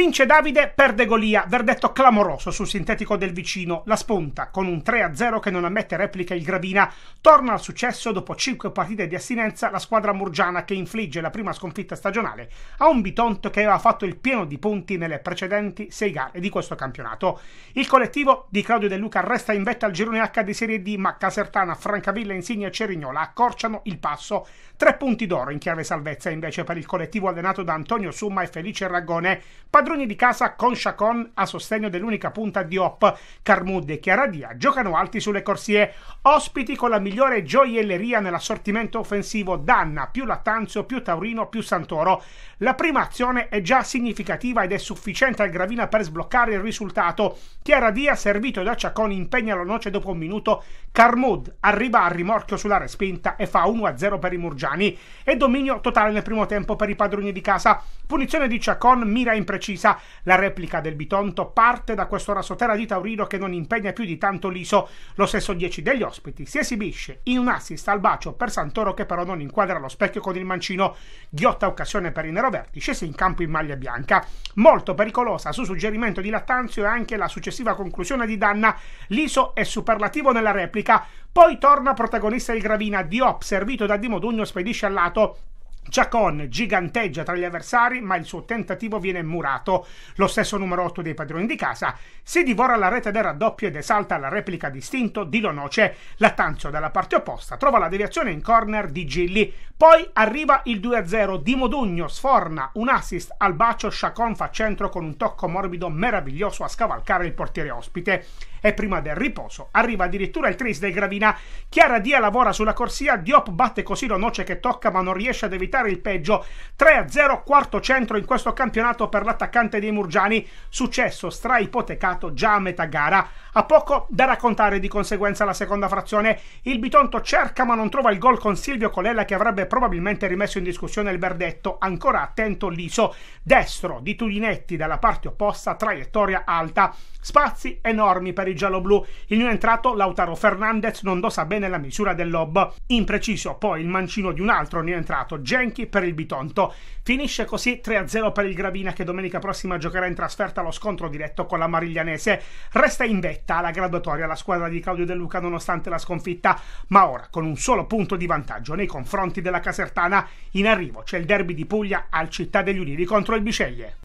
Vince Davide, perde Golia, verdetto clamoroso sul sintetico del vicino. La spunta, con un 3-0 che non ammette replica il Gravina, torna al successo dopo 5 partite di assinenza la squadra murgiana che infligge la prima sconfitta stagionale a un Bitonto che aveva fatto il pieno di punti nelle precedenti 6 gare di questo campionato. Il collettivo di Claudio De Luca resta in vetta al girone H di Serie D, ma Casertana, Francavilla, Insigne e Cerignola accorciano il passo. Tre punti d'oro in chiave salvezza invece per il collettivo allenato da Antonio Summa e Felice Ragone. Padr- padroni di casa con Chacon a sostegno dell'unica punta di Diop, Carmud e Chiaradia giocano alti sulle corsie. Ospiti con la migliore gioielleria nell'assortimento offensivo Danna, più Lattanzio, più Taurino, più Santoro. La prima azione è già significativa ed è sufficiente al Gravina per sbloccare il risultato. Chiaradia, servito da Chacon, impegna la noce dopo un minuto. Carmud arriva a rimorchio sulla respinta e fa 1-0 per i Murgiani. E dominio totale nel primo tempo per i padroni di casa. Punizione di Chacon, mira in precisione precisa. La replica del Bitonto parte da questo rasoterra di Taurino che non impegna più di tanto Liso. Lo stesso 10 degli ospiti si esibisce in un assist al bacio per Santoro che però non inquadra lo specchio con il mancino. Ghiotta occasione per il Neroverti, scese in campo in maglia bianca. Molto pericolosa su suggerimento di Lattanzio e anche la successiva conclusione di Danna. Liso è superlativo nella replica. Poi torna protagonista il Gravina, Diop, servito da Dimodugno, spedisce al lato. Chacon giganteggia tra gli avversari, ma il suo tentativo viene murato. Lo stesso numero 8 dei padroni di casa si divora la rete del raddoppio ed esalta la replica distinto di Lonoce. Lattanzio dalla parte opposta trova la deviazione in corner di Gilli. Poi arriva il 2-0 di Modugno, sforna un assist al bacio, Chacon fa centro con un tocco morbido meraviglioso a scavalcare il portiere ospite. E prima del riposo arriva addirittura il tris del Gravina. Chiara Dia lavora sulla corsia, Diop batte così Lonoce che tocca ma non riesce ad evitare evitare il peggio. 3-0 quarto centro in questo campionato per l'attaccante dei Murgiani, successo straipotecato già a metà gara. Ha poco da raccontare di conseguenza la seconda frazione. Il Bitonto cerca ma non trova il gol con Silvio Colella che avrebbe probabilmente rimesso in discussione il verdetto, ancora attento Liso, destro di Tuglinetti dalla parte opposta, traiettoria alta, spazi enormi per i gialloblu. Il new entrato Lautaro Fernandez non dosa bene la misura del lob. Impreciso poi il mancino di un altro new entrato, Gen Genchi per il Bitonto. Finisce così 3-0 per il Gravina che domenica prossima giocherà in trasferta lo scontro diretto con la Mariglianese. Resta in vetta alla graduatoria la squadra di Claudio De Luca nonostante la sconfitta, ma ora con un solo punto di vantaggio nei confronti della Casertana. In arrivo c'è il derby di Puglia al Città degli Ulivi contro il Bisceglie.